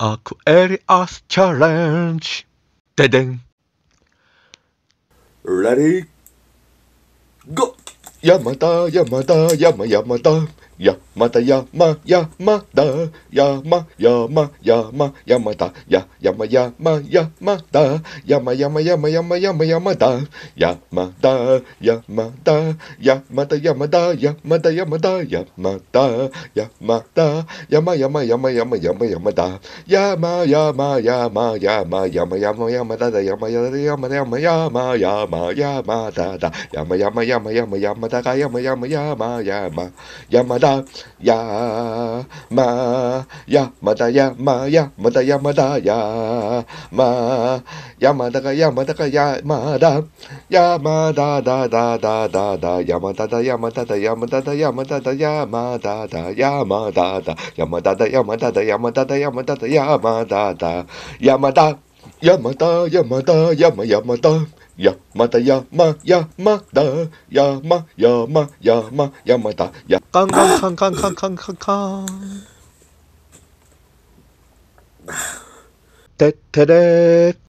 Aquarius challenge. Ding. Ready? Go! Yamada, Yamada, Yama, Yamada. Yamada Yama Yamada Yama Yama Yama Yamada Ya Yama Yama Yamada Yama Yama Yama Yama Yama Yamada Yamada Yamada Yamada Yamada Yamada Yamada Yamada Yamada Yama Yama Yama Yama Yama Yamada Yama Yama Yama Yama Yama Yama Yama yama, Yama Yama Yama Yama Yama Yama Yama Dada Yama Yama Yama Yama Yama Dada Yama Yama Yama Yama Yama Dada da ya ma ya ma da ya ma ya ma da ya ma da ya ma ya ma da ga ya ma da ga ya ma da ya ma da da da da da da ya ma da da ya ma da da ya ma da da ya ma da da ya ma da da ya ma da da ya ma da da ya ma da da ya ma da da ya ma da da ya ma da da ya ma da ya ma da ya ma da ya ma ya ma da やまたやまやまだやまやまやまやまだやカンカンカンカンカンカンカンカンてってれー